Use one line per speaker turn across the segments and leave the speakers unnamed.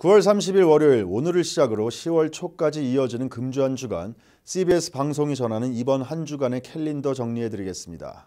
9월 30일 월요일 오늘을 시작으로 10월 초까지 이어지는 금주 한 주간 CBS 방송이 전하는 이번 한 주간의 캘린더 정리해드리겠습니다.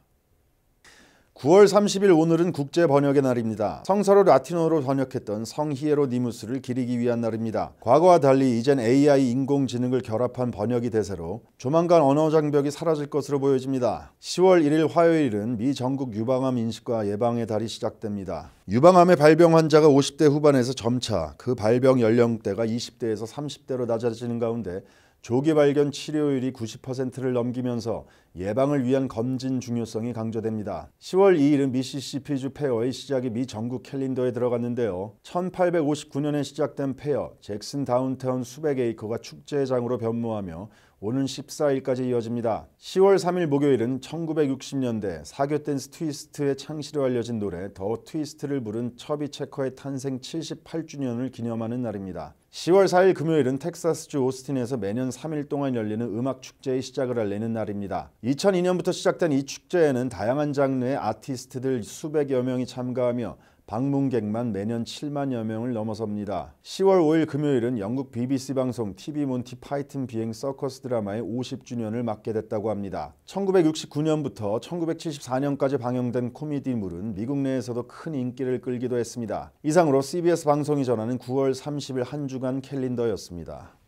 9월 30일 오늘은 국제 번역의 날입니다. 성서를 라틴어로 번역했던 성히에로니무스를 기리기 위한 날입니다. 과거와 달리 이젠 AI 인공지능을 결합한 번역이 대세로 조만간 언어 장벽이 사라질 것으로 보여집니다. 10월 1일 화요일은 미 전국 유방암 인식과 예방의 달이 시작됩니다. 유방암의 발병 환자가 50대 후반에서 점차 그 발병 연령대가 20대에서 30대로 낮아지는 가운데 조기 발견 치료율이 90%를 넘기면서 예방을 위한 검진 중요성이 강조됩니다. 10월 2일은 미시시피주 페어의 시작이 미 전국 캘린더에 들어갔는데요. 1859년에 시작된 페어, 잭슨 다운타운 수백 에이커가 축제 장으로 변모하며 오는 14일까지 이어집니다. 10월 3일 목요일은 1960년대 사교 댄스 트위스트의 창시로 알려진 노래 더 트위스트를 부른 처비 체커의 탄생 78주년을 기념하는 날입니다. 10월 4일 금요일은 텍사스주 오스틴에서 매년 3일 동안 열리는 음악 축제의 시작을 알리는 날입니다. 2002년부터 시작된 이 축제에는 다양한 장르의 아티스트들 수백여 명이 참가하며 방문객만 매년 7만여 명을 넘어섭니다. 10월 5일 금요일은 영국 BBC 방송 TV 몬티 파이튼 비행 서커스 드라마의 50주년을 맞게 됐다고 합니다. 1969년부터 1974년까지 방영된 코미디물은 미국 내에서도 큰 인기를 끌기도 했습니다. 이상으로 CBS 방송이 전하는 9월 30일 한 주간 캘린더였습니다.